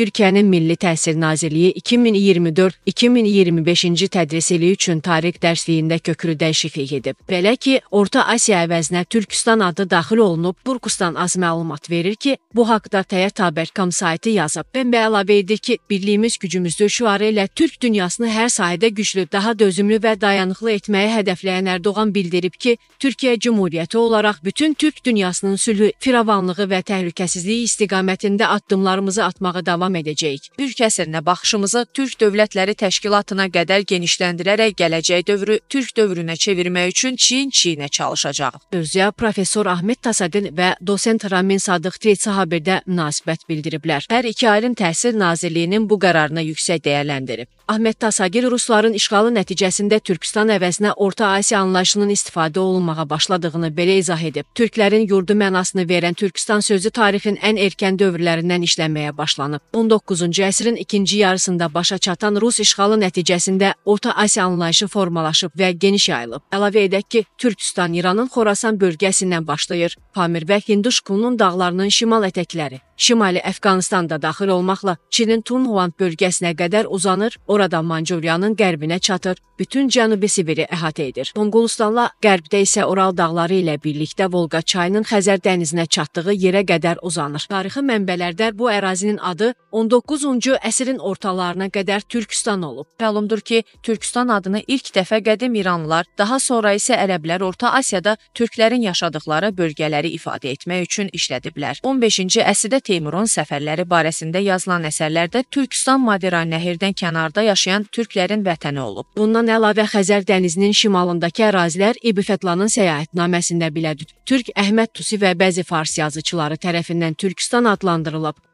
Türkiyənin Milli Təhsil Nazirliyi 2024-2025-ci tədris ili üçün tarix dərsliyində kökülü dəyişiklik edib. Belə ki, Orta Asiya əvəzinə Türkistan adı daxil olunub, Burkustan az məlumat verir ki, bu haqda Təyət Haber.com saytı yazıb. Bəmbə əlavə edir ki, birliyimiz gücümüzdür şüarı ilə Türk dünyasını hər sahədə güclü, daha dözümlü və dayanıqlı etməyi hədəfləyən Erdoğan bildirib ki, Türkiyə Cümhuriyyəti olaraq bütün Türk dünyasının sülhü, firavanlığı və təhlükəsizliyi istiqamətində addımlarımızı atmağı davam davam edəcəyik. Türk əsrinə baxışımızı Türk dövlətləri təşkilatına qədər genişləndirərək gələcək dövrü Türk dövrünə çevirmək üçün çiyin-çiyinə çalışacağıq. Özüyə professor Ahmet Tasadin və dosent Ramin Sadıq Treytsi Haberdə münasibət bildiriblər. Hər iki alim Təhsil Nazirliyinin bu qərarına yüksək dəyərləndirib. Ahmet Tasagil rusların işğalı nəticəsində Türkistan əvəzinə Orta Asiya anlayışının istifadə olunmağa başladığını belə izah edib. Türklərin yurdu mənasını verən Türkistan sözü tarixin ən erkən dövrlərindən işlənməyə başlanıb. 19-cu əsrin ikinci yarısında başa çatan Rus işğalı nəticəsində Orta Asiya anlayışı formalaşıb və geniş yayılıb. Əlavə edək ki, Türkistan İranın Xorasan bölgəsindən başlayır, Pamir və Hinduşkunun dağlarının şimal ətəkləri Şimali Əfqanistan da daxil olmaqla Çinin Tunhuan bölgəsinə qədər uzanır, oradan Manchuriyanın qərbinə çatır, bütün Cənubi Sibiri əhatə edir. Monqolistanla qərbdə isə Ural dağları ilə birlikdə Volqa çayının Xəzər dənizinə çatdığı yerə qədər uzanır. Tarixi mənbələrdə bu ərazinin adı 19-cu əsrin ortalarına qədər Türkistan olub. Məlumdur ki, Türkistan adını ilk dəfə qədim İranlılar, daha sonra isə ərəblər Orta Asiyada türklərin yaşadıqları bölgələri ifadə etmək üçün işlədiblər. 15-ci əsrdə Teymurun səfərləri barəsində yazılan əsərlərdə Türkistan Madiran nəhirdən kənarda yaşayan türklərin vətəni olub. Bundan əlavə Xəzər dənizinin şimalındakı ərazilər İbn Fətlanın səyahətnaməsində belədir. Türk Əhməd Tusi və bəzi fars yazıçıları tərəfindən Türkistan adlandırılıb.